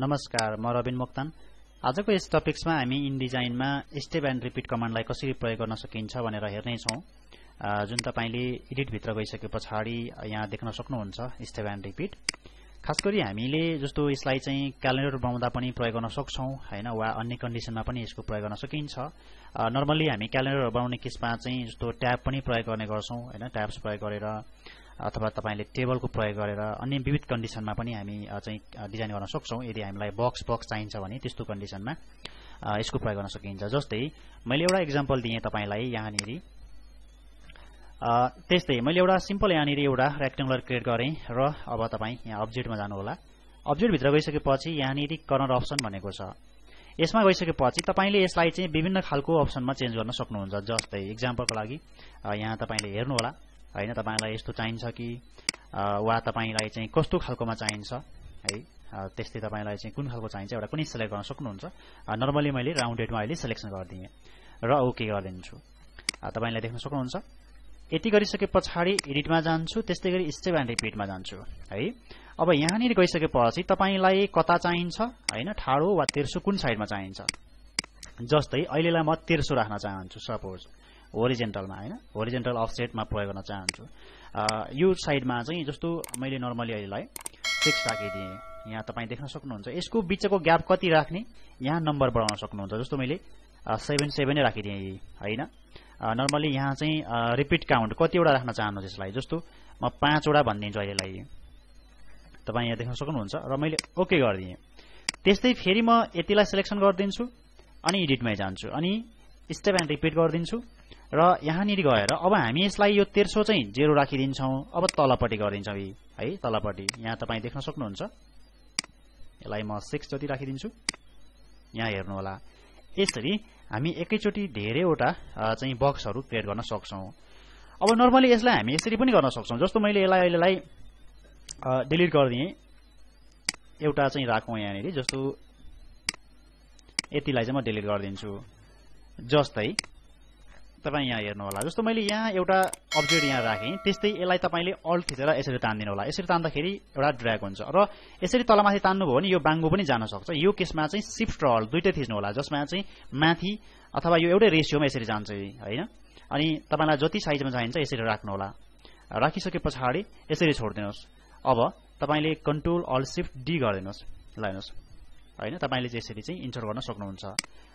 नमस्कार म रविन मोक्तान आजको यस टपिक्समा हामी इन डिजाइनमा स्टेप एन्ड रिपिट कमान्डलाई कसरी प्रयोग गर्न सकिन्छ भनेर हेर्नेछौँ जुन तपाईँले एडिटभित्र गइसके पछाडि यहाँ देख्न सक्नुहुन्छ स्टेप एन्ड रिपिट खास गरी हामीले जस्तो यसलाई चाहिँ क्यालेन्डर बनाउँदा पनि प्रयोग गर्न सक्छौँ होइन वा अन्य कन्डिसनमा पनि यसको प्रयोग गर्न सकिन्छ नर्मल्ली हामी क्यालेन्डरहरू बनाउने केसमा चाहिँ जस्तो ट्याब पनि प्रयोग गर्ने गर्छौँ होइन ट्याब्स प्रयोग गरेर अथवा तपाईँले टेबलको प्रयोग गरेर अन्य विविध कन्डिसनमा पनि हामी चाहिँ डिजाइन गर्न सक्छौँ यदि हामीलाई बक्स बक्स चाहिन्छ भने त्यस्तो कन्डिसनमा यसको प्रयोग गर्न सकिन्छ जस्तै मैले एउटा इक्जाम्पल दिएँ तपाईँलाई यहाँनिर त्यस्तै मैले एउटा सिम्पल यहाँनिर एउटा रेक्टेङ्गुलर क्रिएट गरेँ र अब तपाईँ यहाँ अब्जेक्टमा जानुहोला अब्जेक्टभित्र गइसकेपछि यहाँनिर कर्नर अप्सन भनेको छ यसमा गइसकेपछि तपाईँले यसलाई चाहिँ विभिन्न खालको अप्सनमा चेन्ज गर्न सक्नुहुन्छ जस्तै इक्जाम्पलको लागि यहाँ तपाईँले हेर्नुहोला होइन तपाईँलाई यस्तो चाहिन्छ कि वा तपाईँलाई चाहिँ कस्तो खालकोमा चाहिन्छ है त्यस्तै तपाईँलाई चाहिँ कुन खालको चाहिन्छ एउटा कुनै सेलेक्ट गर्न सक्नुहुन्छ नर्मली मैले राउन्डेडमा अहिले सेलेक्सन गरिदिएँ र ओके गरिदिन्छु तपाईँलाई देख्न सक्नुहुन्छ यति गरिसके पछाडि एडिटमा जान्छु त्यस्तै गरी स्टेप एन्ड रिपिटमा जान्छु है अब यहाँनिर पछि तपाईँलाई कता चाहिन्छ होइन ठाडो वा तेर्सो कुन साइडमा चाहिन्छ जस्तै अहिलेलाई म तेर्सो राख्न चाहन्छु सपोज होरिजेन्टलमा होइन होरिजेन्टल अफसेटमा प्रयोग गर्न चाहन्छु यो साइडमा चाहिँ जस्तो मैले नर्मली अहिलेलाई सिक्स राखिदिएँ यहाँ तपाईँ देख्न सक्नुहुन्छ यसको बिचको ग्याप कति राख्ने यहाँ नम्बर बढाउन सक्नुहुन्छ जस्तो मैले सेभेन सेभेनै राखिदिएँ होइन नर्मली यहाँ चाहिँ रिपिट काउन्ट कतिवटा राख्न चाहनुहुन्छ यसलाई जस्तो म पाँचवटा भनिदिन्छु अहिलेलाई तपाईँ यहाँ देख्न सक्नुहुन्छ र मैले ओके गरिदिएँ त्यस्तै फेरि म यतिलाई सेलेक्सन गरिदिन्छु अनि एडिटमै जान्छु अनि स्टेप एन्ड रिपिट गरिदिन्छु र यहाँनिर गएर अब हामी यसलाई यो तेर्सो चाहिँ जेरो राखिदिन्छौँ अब तलपट्टि गरिदिन्छौँ यी है तलपट्टि यहाँ तपाईँ देख्न सक्नुहुन्छ यसलाई म सिक्स जति राखिदिन्छु यहाँ हेर्नुहोला यसरी हामी एकैचोटि धेरैवटा चाहिँ बक्सहरू क्रिएट गर्न सक्छौँ अब नर्मली यसलाई हामी यसरी पनि गर्न सक्छौँ जस्तो मैले यसलाई अहिलेलाई डिलिट गरिदिएँ एउटा चाहिँ राखौँ यहाँनिर जस्तो यतिलाई चाहिँ म डिलिट गरिदिन्छु जस्तै तपाईँ यहाँ हेर्नु होला जस्तो मैले यहाँ एउटा अब्जेक्ट यहाँ राखेँ त्यस्तै यसलाई तपाईँले अल्ट थिचेर यसरी तान्दिनु होला यसरी तान्दाखेरि एउटा ड्र्याग हुन्छ र यसरी तलमाथि तान्नुभयो भने यो बाङ्गो पनि जान सक्छ यो केसमा चाहिँ सिफ्ट र अल्ट दुइटै थिच्नु होला जसमा चाहिँ माथि अथवा यो एउटै रेसियोमा यसरी जान्छ होइन अनि तपाईँलाई जति साइजमा चाहिन्छ यसरी राख्नुहोला राखिसके पछाडि यसरी छोडिदिनुहोस् अब तपाईँले कन्ट्रोल अल सिफ्ट डी गरिदिनुहोस् ल हेर्नुहोस् होइन तपाईँले यसरी चाहिँ इन्टर गर्न सक्नुहुन्छ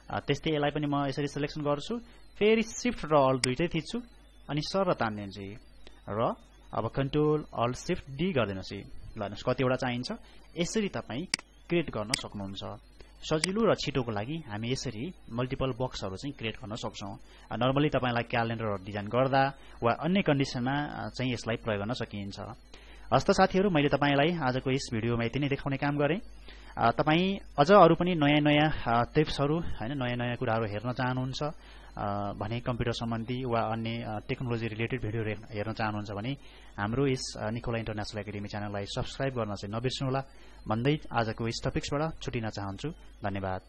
त्यस्तै यसलाई पनि म यसरी सेलेक्सन गर्छु फेरि सिफ्ट र अल दुइटै थिच्छु अनि सर र तान्दिन्छु र अब कन्ट्रोल अल सिफ्ट डी गरिदिनुहोस् ल हेर्नुहोस् कतिवटा चाहिन्छ यसरी तपाईँ क्रिएट गर्न सक्नुहुन्छ सजिलो र छिटोको लागि हामी यसरी मल्टिपल बक्सहरू चाहिँ क्रिएट गर्न सक्छौँ नर्मली तपाईँलाई क्यालेन्डरहरू डिजाइन गर्दा वा अन्य कन्डिसनमा चाहिँ यसलाई प्रयोग गर्न सकिन्छ हस्त साथीहरू मैले तपाईँलाई आजको यस भिडियोमा यति नै देखाउने काम गरेँ तपाईँ अझ अरू पनि नयाँ नयाँ टिप्सहरू होइन नयाँ नयाँ कुराहरू हेर्न चाहनुहुन्छ भने कम्प्युटर सम्बन्धी वा अन्य टेक्नोलोजी रिलेटेड भिडियोहरू हेर्न चाहनुहुन्छ भने हाम्रो यस निकोला इन्टरनेसनल एकाडेमी च्यानललाई सब्सक्राइब गर्न चाहिँ नबिर्सनुहोला भन्दै आजको यस टपिक्सबाट छुटिन चाहन्छु धन्यवाद